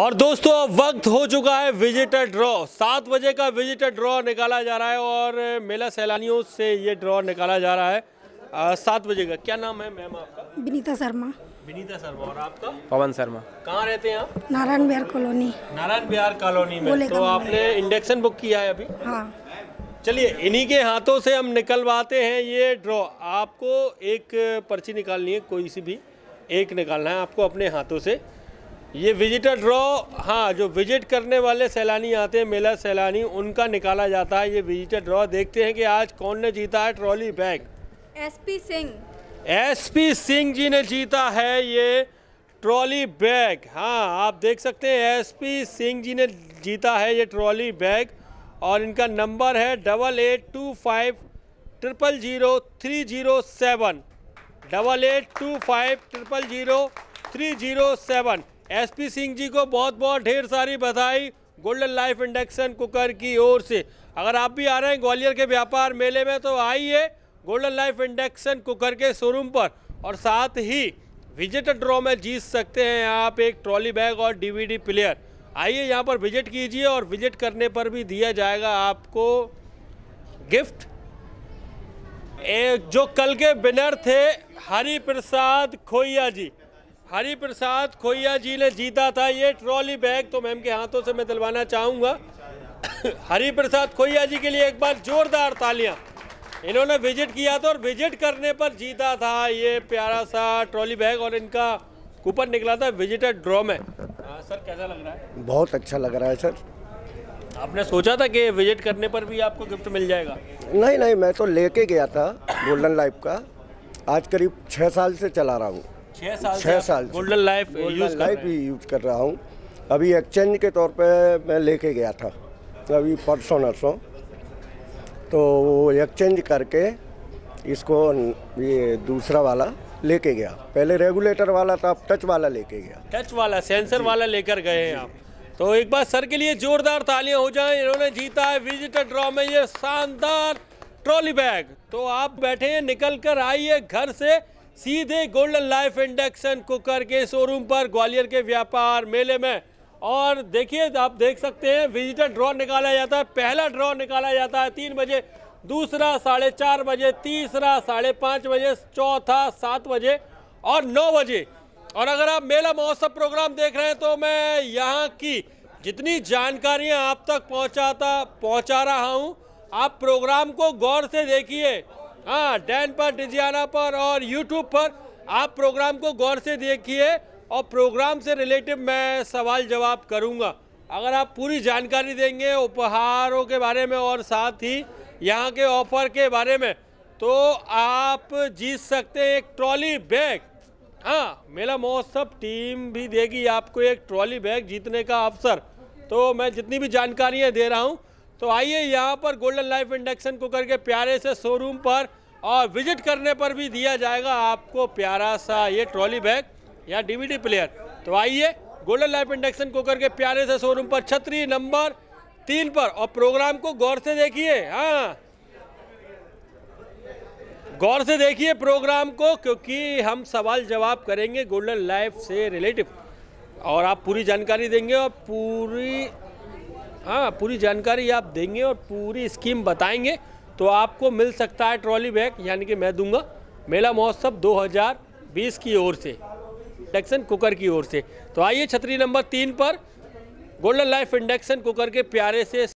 और दोस्तों अब वक्त हो चुका है विजिटर ड्रॉ सात बजे का विजिटर ड्रॉ निकाला जा रहा है और मेला सैलानियों से ये ड्रॉ निकाला जा रहा है सात बजे का क्या नाम है मैम आपका विनीता शर्मा विनीता शर्मा और आपका पवन शर्मा कहाँ रहते हैं आप नारायण बिहार कॉलोनी नारायण बिहार कॉलोनी में तो आपने इंडक्शन बुक किया है अभी हाँ चलिए इन्हीं के हाथों से हम निकलवाते हैं ये ड्रॉ आपको एक पर्ची निकालनी है कोई सी भी एक निकालना है आपको अपने हाथों से ये विजिटर ड्रॉ हाँ जो विजिट करने वाले सैलानी आते हैं मेला सैलानी उनका निकाला जाता है ये विजिटर ड्रॉ देखते हैं कि आज कौन ने जीता है trolley bag SP Singh SP Singh ji ने जीता है ये ट्रॉली बैग हाँ आप देख सकते हैं एसपी सिंह जी ने जीता है ये ट्रॉली बैग और इनका नंबर है double eight two five triple zero three zero seven double eight two five triple zero three zero seven SP Singh ji को बहुत बहुत ढेर सारी बधाई गोल्डन लाइफ इंडक्शन कुकर की ओर से अगर आप भी आ रहे हैं ग्वालियर के व्यापार मेले में तो आइए गोल्डन लाइफ इंडक्शन कुकर के शोरूम पर और साथ ही विजिटर ड्रॉ में जीत सकते हैं आप एक ट्रॉली बैग और डीवीडी प्लेयर आइए यहाँ पर विजिट कीजिए और विजिट करने पर भी दिया जाएगा आपको गिफ्ट एक जो कल के विनर थे हरि प्रसाद खोइया जी हरी प्रसाद खोया जी ने जीता था ये ट्रॉली बैग तो मैम के हाथों से मैं दिलवाना चाहूँगा हरी प्रसाद खोया जी के लिए एक बार जोरदार तालियां इन्होंने विजिट किया था और विजिट करने पर जीता था ये प्यारा सा ट्रॉली बैग और इनका कूपन निकला था विजिटर ड्रॉ में आ, हाँ, सर कैसा लग रहा है बहुत अच्छा लग रहा है सर आपने सोचा था कि विजिट करने पर भी आपको गिफ्ट मिल जाएगा नहीं नहीं मैं तो लेके गया था गोल्डन लाइफ का आज करीब छः साल से चला रहा हूँ छः साल छः साल गोल्डन लाइफ गोल्डन लाइफ ही यूज कर रहा हूँ अभी एक्सचेंज के तौर पे मैं लेके गया था अभी परसों नरसों तो वो एक्सचेंज करके इसको ये दूसरा वाला लेके गया पहले रेगुलेटर वाला था अब टच वाला लेके गया टच वाला सेंसर वाला लेकर गए हैं आप तो एक बार सर के लिए जोरदार तालियां हो जाए इन्होंने जीता है विजिटर ड्रॉ में ये शानदार ट्रॉली बैग तो आप बैठे निकल कर आइए घर से सीधे गोल्डन लाइफ इंडक्शन कुकर के शोरूम पर ग्वालियर के व्यापार मेले में और देखिए आप देख सकते हैं विजिटर ड्रॉ निकाला जाता है पहला ड्रॉ निकाला जाता है तीन बजे दूसरा साढ़े चार बजे तीसरा साढ़े पाँच बजे चौथा सात बजे और नौ बजे और अगर आप मेला महोत्सव प्रोग्राम देख रहे हैं तो मैं यहाँ की जितनी जानकारियाँ आप तक पहुँचाता पहुँचा रहा हूँ आप प्रोग्राम को गौर से देखिए हाँ डैन पर डिजियाना पर और यूट्यूब पर आप प्रोग्राम को गौर से देखिए और प्रोग्राम से रिलेटिव मैं सवाल जवाब करूँगा अगर आप पूरी जानकारी देंगे उपहारों के बारे में और साथ ही यहाँ के ऑफर के बारे में तो आप जीत सकते हैं एक ट्रॉली बैग हाँ मेला महोत्सव टीम भी देगी आपको एक ट्रॉली बैग जीतने का अवसर तो मैं जितनी भी जानकारियाँ दे रहा हूँ तो आइए यहाँ पर गोल्डन लाइफ इंडक्शन कुकर के प्यारे से शोरूम पर और विजिट करने पर भी दिया जाएगा आपको प्यारा सा ये ट्रॉली बैग या डीवीडी प्लेयर तो आइए गोल्डन लाइफ इंडक्शन कुकर के प्यारे से शोरूम पर छतरी नंबर तीन पर और प्रोग्राम को गौर से देखिए हाँ गौर से देखिए प्रोग्राम को क्योंकि हम सवाल जवाब करेंगे गोल्डन लाइफ से रिलेटिव और आप पूरी जानकारी देंगे और पूरी हाँ पूरी जानकारी आप देंगे और पूरी स्कीम बताएंगे तो आपको मिल सकता है ट्रॉली बैग यानी कि मैं दूंगा मेला महोत्सव 2020 की ओर से इंडक्शन कुकर की ओर से तो आइए छतरी नंबर तीन पर गोल्डन लाइफ इंडक्शन कुकर के प्यारे से